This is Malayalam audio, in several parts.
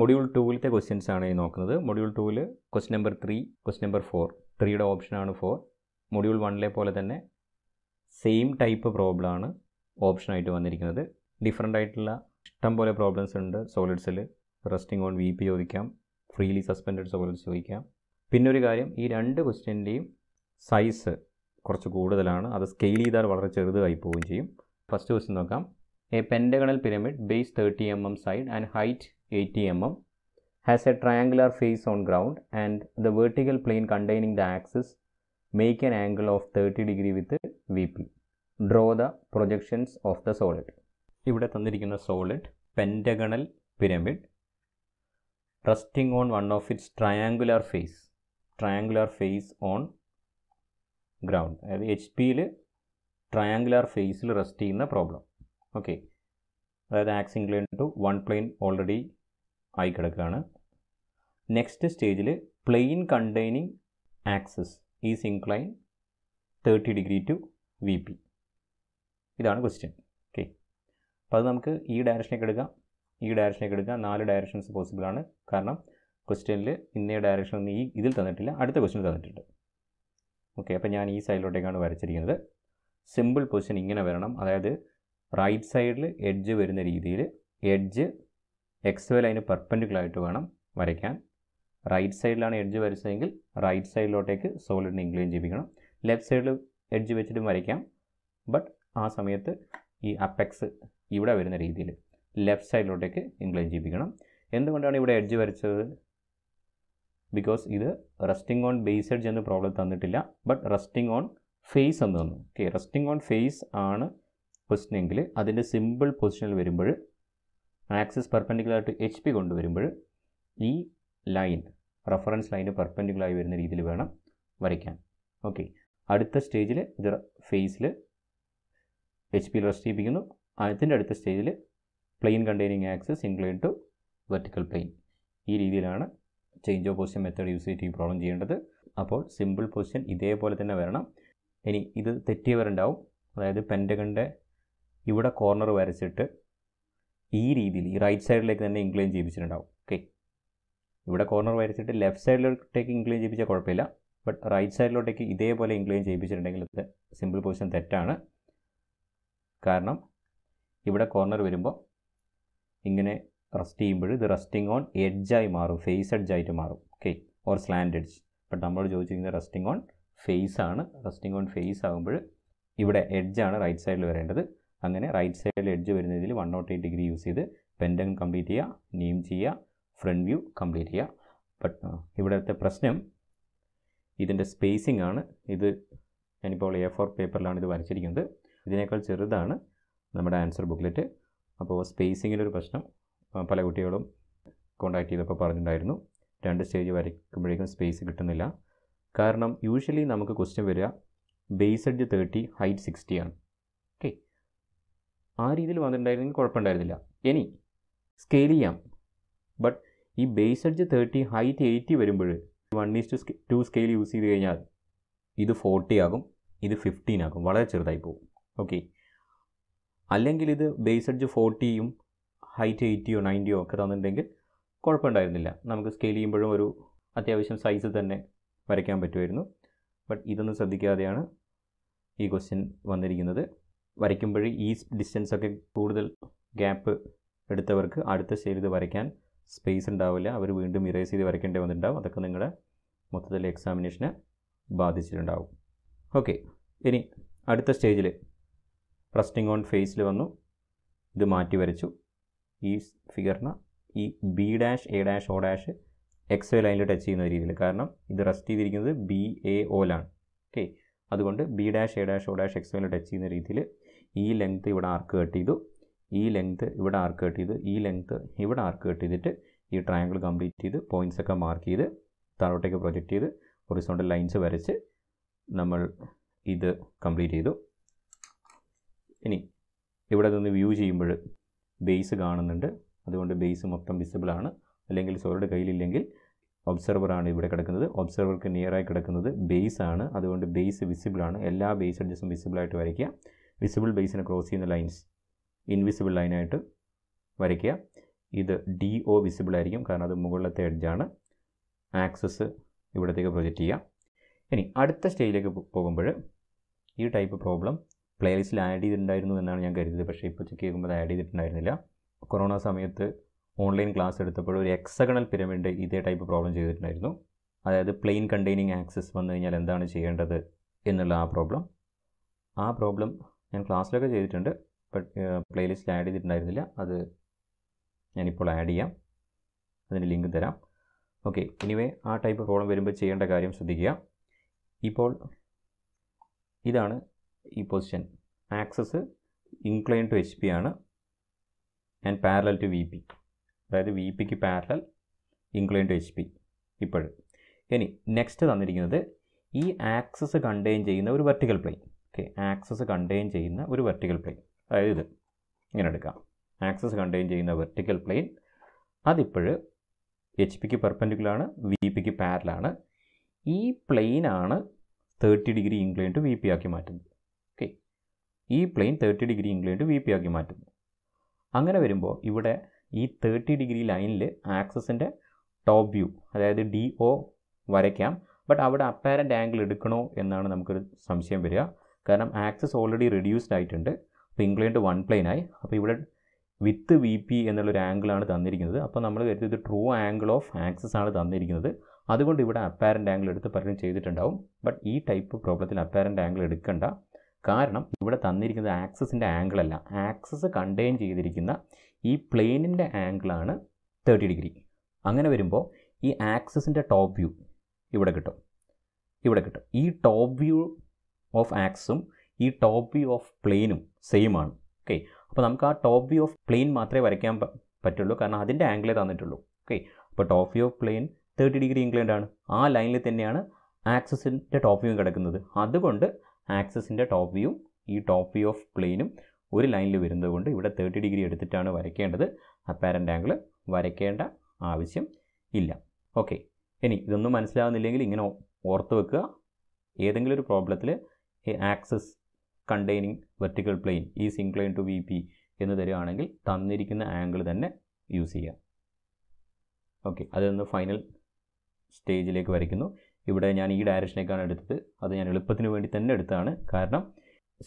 മൊഡ്യൂൾ ടൂവിലത്തെ ക്വസ്റ്റ്യൻസ് ആണ് ഈ നോക്കുന്നത് മൊഡ്യൂൾ ടൂവിൽ question number three question number four ത്രീയുടെ ഓപ്ഷനാണ് ഫോർ മൊഡ്യൂൾ വണ്ണിലെ പോലെ തന്നെ സെയിം ടൈപ്പ് പ്രോബ്ലമാണ് ഓപ്ഷനായിട്ട് വന്നിരിക്കുന്നത് ഡിഫറെൻ്റ് ആയിട്ടുള്ള ഇഷ്ടം പോലെ പ്രോബ്ലംസ് ഉണ്ട് സോളിഡ്സിൽ റെസ്റ്റിംഗ് ഓൺ വി പി ചോദിക്കാം ഫ്രീലി സസ്പെൻഡഡ് സോളിഡ്സ് ചോദിക്കാം പിന്നെ ഒരു കാര്യം ഈ രണ്ട് ക്വസ്റ്റ്യൻ്റെയും സൈസ് കുറച്ച് കൂടുതലാണ് അത് സ്കെയിൽ ചെയ്താൽ വളരെ ചെറുതായി പോവുകയും ചെയ്യും ഫസ്റ്റ് ക്വസ്റ്റ്യൻ നോക്കാം a pentagonal pyramid base thirty M M side and height 80 mm, has a triangular face on ground and the vertical plane containing the axis make an angle of 30 degree with VP. Draw the projections of the solid. ഇവിടെ തന്നിരിക്കുന്ന solid pentagonal pyramid resting on one of its triangular face triangular face on ground അതായത് എച്ച് പിയിൽ ട്രയാങ്കുലാർ ഫേസിൽ റെസ്റ്റ് ചെയ്യുന്ന പ്രോബ്ലം ഓക്കെ അതായത് axis incline to one plane already ആയി കിടക്കുകയാണ് നെക്സ്റ്റ് സ്റ്റേജിൽ plane containing axis is incline thirty degree to V P ഇതാണ് ക്വസ്റ്റ്യൻ ഓക്കെ അപ്പോൾ അത് നമുക്ക് ഈ ഡയറക്ഷനേക്ക് എടുക്കാം ഈ ഡയറക്ഷനേക്ക് എടുക്കാം നാല് ഡയറക്ഷൻസ് പോസിബിളാണ് കാരണം ക്വസ്റ്റ്യനിൽ ഇന്നേ ഡയറക്ഷൻ ഈ ഇതിൽ തന്നിട്ടില്ല അടുത്ത ക്വസ്റ്റ്യൻ തന്നിട്ടുണ്ട് ഓക്കെ അപ്പോൾ ഞാൻ ഈ സൈഡിലോട്ടേക്കാണ് വരച്ചിരിക്കുന്നത് സിമ്പിൾ പൊസിഷൻ ഇങ്ങനെ വരണം അതായത് റൈറ്റ് സൈഡിൽ എഡ്ജ് വരുന്ന രീതിയിൽ എഡ്ജ് എക്സ് വൈ ലൈന് പെർപ്പൻഡിക്കുലായിട്ട് വേണം വരയ്ക്കാൻ റൈറ്റ് സൈഡിലാണ് എഡ്ജ് വരച്ചതെങ്കിൽ റൈറ്റ് സൈഡിലോട്ടേക്ക് സോളിഡിന് ഇൻക്ലൈൻ ചെയ്യിപ്പിക്കണം ലെഫ്റ്റ് സൈഡിൽ എഡ്ജ് വെച്ചിട്ട് വരയ്ക്കാം ബട്ട് ആ സമയത്ത് ഈ അപ്പെക്സ് ഇവിടെ വരുന്ന രീതിയിൽ ലെഫ്റ്റ് സൈഡിലോട്ടേക്ക് ഇൻക്ലൈൻ ചെയ്യിപ്പിക്കണം എന്തുകൊണ്ടാണ് ഇവിടെ എഡ്ജ് വരച്ചത് ബിക്കോസ് ഇത് റെസ്റ്റിംഗ് ഓൺ ബേസ് എഡ്ജ് എന്ന പ്രോബ്ലം തന്നിട്ടില്ല ബട്ട് റെസ്റ്റിംഗ് ഓൺ ഫേസ് എന്ന് തന്നു ഓക്കെ റെസ്റ്റിംഗ് ഓൺ ഫേസ് ആണ് പൊസിഷനെങ്കിൽ അതിൻ്റെ സിമ്പിൾ പൊസിഷനിൽ വരുമ്പോൾ axis perpendicular to H P കൊണ്ടുവരുമ്പോൾ ഈ ലൈൻ റെഫറൻസ് ലൈന് പെർപെൻഡിക്കുലറായി വരുന്ന രീതിയിൽ വേണം വരയ്ക്കാൻ ഓക്കെ അടുത്ത സ്റ്റേജിൽ ഇത് ഫേസിൽ എച്ച് പിയിൽ റെസ്റ്റ് ചെയ്യിപ്പിക്കുന്നു അതിൻ്റെ അടുത്ത സ്റ്റേജിൽ plane containing axis incline to vertical plane ഈ രീതിയിലാണ് change of position method use ചെയ്തിട്ട് ഈ പ്രോബ്ലം ചെയ്യേണ്ടത് അപ്പോൾ സിമ്പിൾ പൊസിഷൻ ഇതേപോലെ തന്നെ വരണം ഇനി ഇത് തെറ്റിയവരുണ്ടാവും അതായത് പെൻറ്റകൻ്റെ ഇവിടെ കോർണർ വരച്ചിട്ട് ഈ രീതിയിൽ ഈ റൈറ്റ് സൈഡിലേക്ക് തന്നെ ഇൻക്ലൈൻ ചെയ്യിപ്പിച്ചിട്ടുണ്ടാവും ഓക്കെ ഇവിടെ കോർണർ വരച്ചിട്ട് ലെഫ്റ്റ് സൈഡിലോട്ടേക്ക് ഇൻക്ലൈൻ ചെയ്യിപ്പിച്ചാൽ കുഴപ്പമില്ല ബട്ട് റൈറ്റ് സൈഡിലോട്ടേക്ക് ഇതേപോലെ ഇൻക്ലൈൻ ചെയ്യിപ്പിച്ചിട്ടുണ്ടെങ്കിൽ ഇത് സിമ്പിൾ പൊസിഷൻ തെറ്റാണ് കാരണം ഇവിടെ കോർണർ വരുമ്പോൾ ഇങ്ങനെ റെസ്റ്റ് ചെയ്യുമ്പോൾ ഇത് റെസ്റ്റിംഗ് ഓൺ എഡ്ജായി മാറും ഫേസ് എഡ്ജായിട്ട് മാറും okay or slant edge but നമ്മൾ ചോദിച്ചിരിക്കുന്നത് റെസ്റ്റിംഗ് ഓൺ ഫേസ് ആണ് റെസ്റ്റിംഗ് ഓൺ ഫേസ് ആകുമ്പോൾ ഇവിടെ എഡ്ജാണ് റൈറ്റ് സൈഡിൽ വരേണ്ടത് അങ്ങനെ റൈറ്റ് സൈഡിൽ എഡ്ജ് രീതിയിൽ one naught eight degree use ചെയ്ത് പെൻഡൻ കംപ്ലീറ്റ് ചെയ്യുക നീം ചെയ്യുക ഫ്രണ്ട് വ്യൂ കംപ്ലീറ്റ് ചെയ്യുക ബട്ട് ഇവിടുത്തെ പ്രശ്നം ഇതിൻ്റെ സ്പേസിംഗ് ആണ് ഇത് ഞാനിപ്പോൾ എ ഫോർ പേപ്പറിലാണ് ഇത് വരച്ചിരിക്കുന്നത് ഇതിനേക്കാൾ ചെറുതാണ് നമ്മുടെ ആൻസർ ബുക്ക്ലെറ്റ് അപ്പോൾ ഒരു പ്രശ്നം പല കുട്ടികളും കോണ്ടാക്ട് ചെയ്തപ്പോൾ പറഞ്ഞിട്ടുണ്ടായിരുന്നു രണ്ട് സ്റ്റേജ് വരയ്ക്കുമ്പോഴേക്കും സ്പേസ് കിട്ടുന്നില്ല കാരണം യൂഷ്വലി നമുക്ക് ക്വസ്റ്റ്യൻ വരിക base edge thirty height sixty ആണ് ആ രീതിയിൽ വന്നിട്ടുണ്ടായിരുന്നെങ്കിൽ കുഴപ്പമുണ്ടായിരുന്നില്ല ഇനി സ്കെയിൽ ചെയ്യാം ബട്ട് ഈ base edge thirty height eighty വരുമ്പോൾ one is to two scale use ചെയ്ത് കഴിഞ്ഞാൽ ഇത് ഫോർട്ടി ആകും ഇത് ഫിഫ്റ്റീൻ ആകും വളരെ ചെറുതായി പോകും ഓക്കെ അല്ലെങ്കിൽ ഇത് ബേസ് എഡ്ജ് ഫോർട്ടിയും ഹൈറ്റ് എയ്റ്റിയോ നയൻറ്റിയോ ഒക്കെ തന്നിട്ടുണ്ടെങ്കിൽ കുഴപ്പമുണ്ടായിരുന്നില്ല നമുക്ക് സ്കെയിൽ ചെയ്യുമ്പോഴും ഒരു അത്യാവശ്യം സൈസ് തന്നെ വരയ്ക്കാൻ പറ്റുമായിരുന്നു ബട്ട് ഇതൊന്നും ശ്രദ്ധിക്കാതെയാണ് ഈ ക്വസ്റ്റ്യൻ വന്നിരിക്കുന്നത് വരയ്ക്കുമ്പോൾ ഈ ഡിസ്റ്റൻസൊക്കെ കൂടുതൽ ഗ്യാപ്പ് എടുത്തവർക്ക് അടുത്ത സ്റ്റേജ് ഇത് വരയ്ക്കാൻ സ്പേസ് ഉണ്ടാവില്ല അവർ വീണ്ടും ഇറേസ് ചെയ്ത് വരയ്ക്കേണ്ടി വന്നിട്ടുണ്ടാവും അതൊക്കെ നിങ്ങളുടെ മൊത്തത്തിൽ എക്സാമിനേഷനെ ബാധിച്ചിട്ടുണ്ടാവും ഓക്കെ ഇനി അടുത്ത സ്റ്റേജിൽ പ്രസ്റ്റിംഗ് ഓൺ ഫേസിൽ വന്നു ഇത് മാറ്റി വരച്ചു ഈ ഫിഗറിന് ഈ B dash A dash O dash X A ലൈനിൽ ടച്ച് ചെയ്യുന്ന രീതിയിൽ കാരണം ഇത് റെസ്റ്റ് ചെയ്തിരിക്കുന്നത് ബി എ ഓലാണ് ഓക്കെ അതുകൊണ്ട് B dash A dash O dash X ലൈനിൽ ടച്ച് ചെയ്യുന്ന രീതിയിൽ ഈ ലെങ്ത് ഇവിടെ ആർക്ക് കട്ട് ചെയ്തു ഈ ലെങ്ത് ഇവിടെ ആർക്ക് കട്ട് ചെയ്തു ഈ ലെങ്ത് ഇവിടെ ആർക്ക് കട്ട് ചെയ്തിട്ട് ഈ ട്രയാങ്കിൾ കംപ്ലീറ്റ് ചെയ്ത് പോയിൻറ്റ്സ് ഒക്കെ മാർക്ക് ചെയ്ത് താഴോട്ടേക്ക് പ്രൊജക്റ്റ് ചെയ്ത് ഒറിസോണ്ടൽ ലൈൻസ് വരച്ച് നമ്മൾ ഇത് കംപ്ലീറ്റ് ചെയ്തു ഇനി ഇവിടെ നിന്ന് വ്യൂ ചെയ്യുമ്പോൾ ബേസ് കാണുന്നുണ്ട് അതുകൊണ്ട് ബേസ് മൊത്തം വിസിബിൾ ആണ് അല്ലെങ്കിൽ സോറുടെ കയ്യിലില്ലെങ്കിൽ ഒബ്സർവറാണ് ഇവിടെ കിടക്കുന്നത് ഒബ്സർവർക്ക് നിയറായി കിടക്കുന്നത് ബേസ് ആണ് അതുകൊണ്ട് ബേസ് വിസിബിൾ ആണ് എല്ലാ ബേസ് അഡ്ജസ്റ്റും വിസിബിളായിട്ട് വരയ്ക്കുക വിസിബിൾ ബേസിനെ ക്രോസ് ചെയ്യുന്ന ലൈൻസ് ഇൻവിസിബിൾ ലൈനായിട്ട് വരയ്ക്കുക ഇത് ഡി ഒ വിസിബിൾ ആയിരിക്കും കാരണം അത് മുകളിലത്തെ എഡ്ജാണ് ആക്സസ് ഇവിടത്തേക്ക് പ്രൊജക്റ്റ് ചെയ്യുക ഇനി അടുത്ത സ്റ്റേജിലേക്ക് പോകുമ്പോൾ ഈ ടൈപ്പ് പ്രോബ്ലം പ്ലേലിസ്റ്റിൽ ആഡ് ചെയ്തിട്ടുണ്ടായിരുന്നു എന്നാണ് ഞാൻ കരുതിയത് പക്ഷേ ഇപ്പോൾ ചെക്ക് ചെയ്യുമ്പോൾ ആഡ് ചെയ്തിട്ടുണ്ടായിരുന്നില്ല കൊറോണ സമയത്ത് ഓൺലൈൻ ക്ലാസ് എടുത്തപ്പോൾ ഒരു എക്സഗണൽ പിരമിഡ് ഇതേ ടൈപ്പ് പ്രോബ്ലം ചെയ്തിട്ടുണ്ടായിരുന്നു അതായത് പ്ലെയിൻ കണ്ടെയ്നിങ് ആക്സസ് വന്നു കഴിഞ്ഞാൽ എന്താണ് ചെയ്യേണ്ടത് എന്നുള്ള ആ പ്രോബ്ലം ആ പ്രോബ്ലം ഞാൻ ക്ലാസ്സിലൊക്കെ ചെയ്തിട്ടുണ്ട് ബട്ട് പ്ലേലിസ്റ്റിൽ ആഡ് ചെയ്തിട്ടുണ്ടായിരുന്നില്ല അത് ഞാനിപ്പോൾ ആഡ് ചെയ്യാം അതിൻ്റെ ലിങ്ക് തരാം ഓക്കെ ഇനിവേ ആ ടൈപ്പ് പ്രോബ്ലം വരുമ്പോൾ ചെയ്യേണ്ട കാര്യം ശ്രദ്ധിക്കുക ഇപ്പോൾ ഇതാണ് ഈ position axis incline to H P ആണ് and parallel to V P അതായത് വി പിക്ക് parallel incline to H P ഇപ്പോഴും ഇനി നെക്സ്റ്റ് തന്നിരിക്കുന്നത് ഈ ആക്സസ് കണ്ടെയ്ൻ ചെയ്യുന്ന ഒരു vertical plane okay axis contain ചെയ്യുന്ന ഒരു വെർട്ടിക്കൽ പ്ലെയിൻ അതായത് ഇത് ഇങ്ങനെ എടുക്കാം ആക്സസ് കണ്ടെയ്ൻ ചെയ്യുന്ന വെർട്ടിക്കൽ പ്ലെയിൻ അതിപ്പോൾ എച്ച് പിക്ക് പെർപ്പൻഡിക്കുലാണ് വി പിക്ക് പാരലാണ് ഈ പ്ലെയിനാണ് thirty degree incline to V P ആക്കി മാറ്റുന്നത് ഓക്കെ ഈ plain thirty degree incline to V P ആക്കി മാറ്റുന്നു അങ്ങനെ വരുമ്പോൾ ഇവിടെ ഈ തേർട്ടി ഡിഗ്രി ലൈനിൽ ആക്സസിൻ്റെ ടോപ്പ് വ്യൂ അതായത് ഡി ഒ വരയ്ക്കാം ബട്ട് അവിടെ അപ്പാരൻ്റ് ആംഗിൾ എടുക്കണോ എന്നാണ് നമുക്കൊരു സംശയം വരിക കാരണം ആക്സസ് ഓൾറെഡി റിഡ്യൂസ്ഡ് ആയിട്ടുണ്ട് അപ്പോൾ ഇൻക്ലൈൻഡ് വൺ പ്ലെയിൻ ആയി അപ്പോൾ ഇവിടെ വിത്ത് വി പി എന്നുള്ളൊരു ആംഗിളാണ് തന്നിരിക്കുന്നത് അപ്പോൾ നമ്മൾ കരുതിയത് ട്രൂ ആംഗിൾ ഓഫ് ആക്സസ് ആണ് തന്നിരിക്കുന്നത് അതുകൊണ്ട് ഇവിടെ അപ്പാരൻ്റ് ആംഗിൾ എടുത്ത് പലരും ചെയ്തിട്ടുണ്ടാവും ബട്ട് ഈ ടൈപ്പ് പ്രോബ്ലത്തിൽ അപ്പാരൻ്റ് ആംഗിൾ എടുക്കണ്ട കാരണം ഇവിടെ തന്നിരിക്കുന്നത് ആക്സസിൻ്റെ ആംഗിൾ അല്ല ആക്സസ് കണ്ടെയ്ൻ ചെയ്തിരിക്കുന്ന ഈ പ്ലെയിനിൻ്റെ ആംഗിളാണ് തേർട്ടി ഡിഗ്രി അങ്ങനെ വരുമ്പോൾ ഈ ആക്സസിൻ്റെ ടോപ്പ് വ്യൂ ഇവിടെ കിട്ടും ഇവിടെ കിട്ടും ഈ ടോപ്പ് വ്യൂ ഓഫ് ആക്സും ഈ ടോപ്പ് വ്യൂ ഓഫ് പ്ലെയിനും സെയിം ആണ് ഓക്കെ അപ്പോൾ നമുക്ക് ആ ടോപ്പ് വ്യൂ ഓഫ് പ്ലെയിൻ മാത്രമേ വരയ്ക്കാൻ പറ്റുള്ളൂ കാരണം അതിൻ്റെ ആംഗിളേ തന്നിട്ടുള്ളൂ ഓക്കെ അപ്പോൾ top view of plane thirty degree inclined ആണ് ആ ലൈനിൽ തന്നെയാണ് ആക്സസിൻ്റെ ടോപ്പ് വ്യൂ കിടക്കുന്നത് അതുകൊണ്ട് ആക്സസിൻ്റെ ടോപ്പ് വ്യൂ ഈ ടോപ്പ് വ്യൂ ഓഫ് പ്ലെയിനും ഒരു ലൈനിൽ വരുന്നത് കൊണ്ട് ഇവിടെ തേർട്ടി ഡിഗ്രി എടുത്തിട്ടാണ് വരയ്ക്കേണ്ടത് അപ്പാരൻ്റ് ആംഗിൾ വരയ്ക്കേണ്ട ആവശ്യം ഇല്ല ഓക്കെ ഇനി ഇതൊന്നും മനസ്സിലാകുന്നില്ലെങ്കിൽ ഇങ്ങനെ ഓർത്ത് വെക്കുക ഏതെങ്കിലും ഒരു പ്രോബ്ലത്തിൽ a axis containing vertical plane is incline to V P എന്ന് തരികയാണെങ്കിൽ തന്നിരിക്കുന്ന ആംഗിൾ തന്നെ യൂസ് ചെയ്യാം ഓക്കെ അതിൽ നിന്ന് ഫൈനൽ സ്റ്റേജിലേക്ക് വരയ്ക്കുന്നു ഇവിടെ ഞാൻ ഈ ഡയറക്ഷനേക്കാണ് എടുത്തത് അത് ഞാൻ എളുപ്പത്തിന് വേണ്ടി തന്നെ എടുത്തതാണ് കാരണം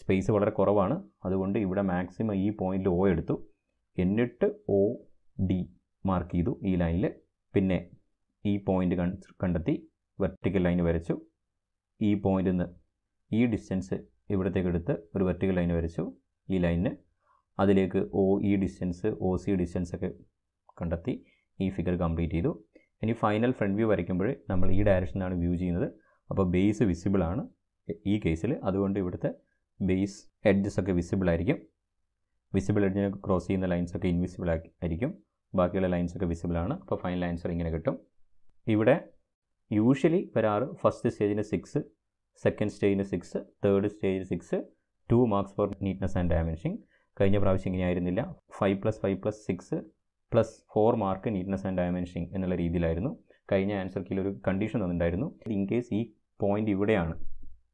സ്പേസ് വളരെ കുറവാണ് അതുകൊണ്ട് ഇവിടെ മാക്സിമം ഈ പോയിന്റിൽ ഒ എടുത്തു എന്നിട്ട് ഒ ഡി മാർക്ക് ചെയ്തു ഈ ലൈനിൽ പിന്നെ ഈ പോയിന്റ് കണ്ടെത്തി വെർട്ടിക്കൽ ലൈൻ വരച്ചു ഈ പോയിൻ്റിൽ നിന്ന് ഈ ഡിസ്റ്റൻസ് ഇവിടത്തേക്ക് എടുത്ത് ഒരു വെർട്ടിക്കൽ ലൈൻ വരച്ചു ഈ ലൈനിന് അതിലേക്ക് O E distance O C distance ഒക്കെ കണ്ടെത്തി ഈ ഫിഗർ കംപ്ലീറ്റ് ചെയ്തു ഇനി ഫൈനൽ ഫ്രണ്ട് വ്യൂ വരയ്ക്കുമ്പോൾ നമ്മൾ ഈ ഡയറക്ഷനാണ് വ്യൂ ചെയ്യുന്നത് അപ്പോൾ ബേസ് വിസിബിൾ ആണ് ഈ കേസിൽ അതുകൊണ്ട് ഇവിടുത്തെ ബേസ് എഡ്ജസ് ഒക്കെ വിസിബിൾ ആയിരിക്കും വിസിബിൾ എഡ്ജിനെ ക്രോസ് ചെയ്യുന്ന ലൈൻസ് ഒക്കെ ഇൻവിസിബിൾ ആയിരിക്കും ബാക്കിയുള്ള ലൈൻസ് ഒക്കെ വിസിബിൾ ആണ് അപ്പോൾ ഫൈനൽ ആൻസർ ഇങ്ങനെ കിട്ടും ഇവിടെ യൂഷ്വലി വരാറ് ഫസ്റ്റ് സ്റ്റേജിന് സിക്സ് സെക്കൻഡ് സ്റ്റേജിന് six third stage six two marks for neatness and dimensioning കഴിഞ്ഞ പ്രാവശ്യം ഇങ്ങനെയായിരുന്നില്ല five plus five plus six plus four mark neatness and dimensioning എന്നുള്ള രീതിയിലായിരുന്നു കഴിഞ്ഞ ആൻസർ കീയിൽ കണ്ടീഷൻ തന്നിട്ടുണ്ടായിരുന്നു ഇൻ കേസ് ഈ പോയിന്റ് ഇവിടെയാണ്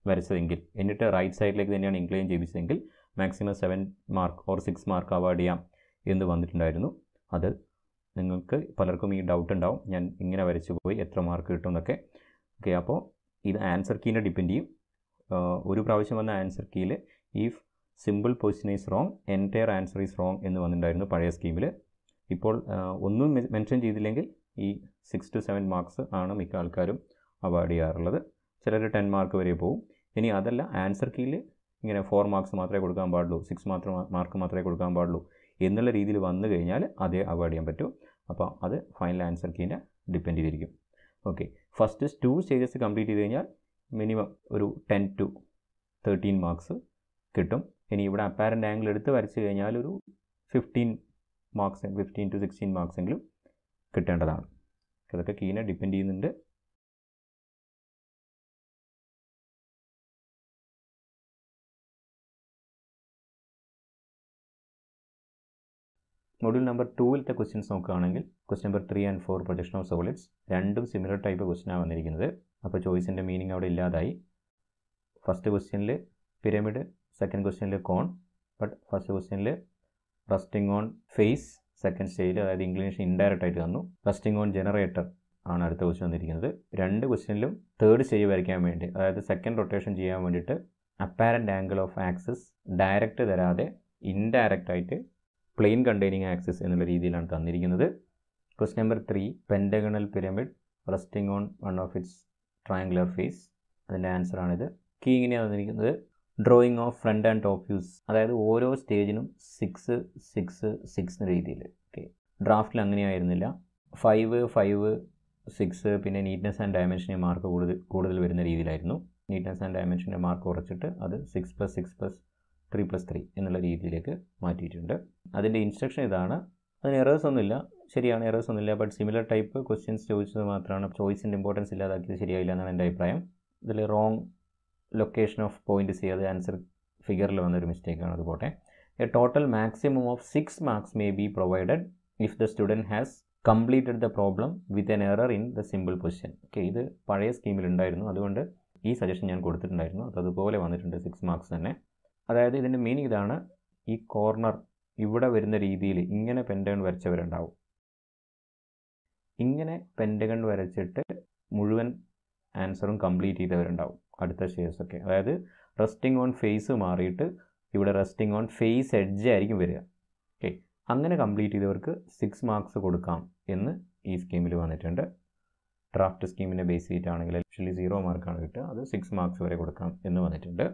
വരച്ചതെങ്കിൽ എന്നിട്ട് റൈറ്റ് സൈഡിലേക്ക് തന്നെയാണ് ഇൻക്ലൈൻ ചെയ്യിപ്പിച്ചതെങ്കിൽ maximum seven mark or six mark award ചെയ്യാം എന്ന് വന്നിട്ടുണ്ടായിരുന്നു അത് നിങ്ങൾക്ക് പലർക്കും ഈ ഡൗട്ട് ഉണ്ടാവും ഞാൻ ഇങ്ങനെ വരച്ചു പോയി എത്ര മാർക്ക് കിട്ടും എന്നൊക്കെ ഓക്കെ അപ്പോൾ ഇത് ആൻസർ കീനെ ഡിപ്പെൻഡ് ചെയ്യും ഒരു പ്രാവശ്യം വന്ന ആൻസർ കീയിൽ if simple position is wrong entire answer is wrong എന്ന് വന്നിട്ടുണ്ടായിരുന്നു പഴയ സ്കീമിൽ ഇപ്പോൾ ഒന്നും മെൻഷൻ ചെയ്തില്ലെങ്കിൽ ഈ സിക്സ് ടു സെവൻ മാർക്സ് ആണ് മിക്ക ആൾക്കാരും അവാർഡ് ചെയ്യാറുള്ളത് ചിലർ ടെൻ മാർക്ക് വരെ പോകും ഇനി അതല്ല ആൻസർ കീയിൽ ഇങ്ങനെ ഫോർ മാർക്സ് മാത്രമേ കൊടുക്കാൻ പാടുള്ളൂ സിക്സ് മാത്രം മാർക്ക് മാത്രമേ കൊടുക്കാൻ പാടുള്ളൂ എന്നുള്ള രീതിയിൽ വന്നു കഴിഞ്ഞാൽ അതേ അവാർഡ് ചെയ്യാൻ പറ്റും അപ്പോൾ അത് ഫൈനൽ ആൻസർ കീനെ ഡിപ്പെൻഡ് ചെയ്തിരിക്കും ഓക്കെ ഫസ്റ്റ് ടു സ്റ്റേജസ് കംപ്ലീറ്റ് ചെയ്ത് കഴിഞ്ഞാൽ മിനിമം ഒരു ടെൻ ടു തേർട്ടീൻ മാർക്സ് കിട്ടും ഇനി ഇവിടെ അപ്പാരൻ്റ് ആംഗിൾ എടുത്ത് വരച്ച് കഴിഞ്ഞാൽ ഒരു fifteen marks fifteen to sixteen മാർക്സെങ്കിലും കിട്ടേണ്ടതാണ് ഇതൊക്കെ കീനെ ഡിപ്പെൻഡ് ചെയ്യുന്നുണ്ട് മൊഡ്യൂൾ നമ്പർ ടൂവിലത്തെ ക്വസ്റ്റ്യൻസ് നോക്കുകയാണെങ്കിൽ question number three and four projection of solids രണ്ടും സിമിലർ ടൈപ്പ് ആണ് വന്നിരിക്കുന്നത് അപ്പോൾ ചോയ്സിൻ്റെ മീനിങ് അവിടെ ഇല്ലാതായി ഫസ്റ്റ് ക്വസ്റ്റ്യനിൽ പിരമിഡ് സെക്കൻഡ് ക്വസ്റ്റ്യനിൽ കോൺ ബട്ട് ഫസ്റ്റ് ക്വസ്റ്റ്യനിൽ റസ്റ്റിംഗ് ഓൺ ഫേസ് സെക്കൻഡ് സ്റ്റേജിൽ അതായത് ഇംഗ്ലീഷ് ഇൻഡയറക്റ്റ് ആയിട്ട് തന്നു റസ്റ്റിംഗ് ഓൺ ജനറേറ്റർ ആണ് അടുത്ത ക്വസ്റ്റ്യൻ വന്നിരിക്കുന്നത് രണ്ട് ക്വസ്റ്റ്യനിലും തേർഡ് സ്റ്റേജ് വരയ്ക്കാൻ വേണ്ടി അതായത് സെക്കൻഡ് റൊട്ടേഷൻ ചെയ്യാൻ വേണ്ടിയിട്ട് apparent angle of axis direct തരാതെ ഇൻഡയറക്റ്റ് ആയിട്ട് പ്ലെയിൻ കണ്ടെയ്നിങ് ആക്സിസ് എന്നുള്ള രീതിയിലാണ് തന്നിരിക്കുന്നത് question number three pentagonal pyramid resting on one of its triangular face അതിൻ്റെ ആൻസറാണിത് കീ ഇങ്ങനെയാണ് തന്നിരിക്കുന്നത് drawing of front and top views അതായത് ഓരോ സ്റ്റേജിനും സിക്സ് സിക്സ് സിക്സ് എന്ന രീതിയിൽ ഓക്കെ ഡ്രാഫ്റ്റിൽ അങ്ങനെയായിരുന്നില്ല ഫൈവ് ഫൈവ് സിക്സ് പിന്നെ നീറ്റ്നെസ് ആൻഡ് ഡയമെൻഷനെ മാർക്ക് കൂടുതൽ കൂടുതൽ വരുന്ന രീതിയിലായിരുന്നു നീറ്റ്നെസ് ആൻഡ് ഡയമെൻഷൻ്റെ മാർക്ക് കുറച്ചിട്ട് അത് six plus six plus three plus three എന്നുള്ള രീതിയിലേക്ക് മാറ്റിയിട്ടുണ്ട് അതിൻ്റെ ഇൻസ്ട്രക്ഷൻ ഇതാണ് അതിന് എറേഴ്സ് ഒന്നുമില്ല ശരിയാണ് എറേഴ്സ് ഒന്നുമില്ല ബട്ട് സിമിലർ ടൈപ്പ് ക്വസ്റ്റ്യൻസ് ചോദിച്ചത് മാത്രമാണ് ചോയ്സിൻ്റെ ഇമ്പോർട്ടൻസ് ഇല്ലാതാക്കിയത് ശരിയായില്ല എന്നാണ് എൻ്റെ അഭിപ്രായം ഇതിൽ റോങ് ലൊക്കേഷൻ ഓഫ് സി ചെയ്ത് ആൻസർ ഫിഗറിൽ വന്നൊരു മിസ്റ്റേക്കാണ് അത് a total maximum of six marks may be provided if the student has completed the problem with an error in the simple position okay ഇത് പഴയ സ്കീമിലുണ്ടായിരുന്നു അതുകൊണ്ട് ഈ സജഷൻ ഞാൻ കൊടുത്തിട്ടുണ്ടായിരുന്നു അത് അതുപോലെ വന്നിട്ടുണ്ട് സിക്സ് മാർക്സ് തന്നെ അതായത് ഇതിൻ്റെ മീനിങ് ഇതാണ് ഈ കോർണർ ഇവിടെ വരുന്ന രീതിയിൽ ഇങ്ങനെ പെൻഡഗൺ വരച്ചവരുണ്ടാവും ഇങ്ങനെ പെൻഡഗൺ വരച്ചിട്ട് മുഴുവൻ ആൻസറും കംപ്ലീറ്റ് ചെയ്തവരുണ്ടാവും അടുത്ത ഷെയർസൊക്കെ അതായത് റെസ്റ്റിംഗ് ഓൺ ഫേസ് മാറിയിട്ട് ഇവിടെ റെസ്റ്റിംഗ് ഓൺ ഫേസ് എഡ്ജ് ആയിരിക്കും വരിക ഓക്കെ അങ്ങനെ കംപ്ലീറ്റ് ചെയ്തവർക്ക് സിക്സ് മാർക്സ് കൊടുക്കാം എന്ന് ഈ സ്കീമിൽ വന്നിട്ടുണ്ട് ഡ്രാഫ്റ്റ് സ്കീമിൻ്റെ ബേസ് ചെയ്തിട്ടാണെങ്കിൽ ആക്ച്വലി സീറോ മാർക്കാണ് കിട്ടുക അത് സിക്സ് മാർക്സ് വരെ കൊടുക്കാം എന്ന് വന്നിട്ടുണ്ട്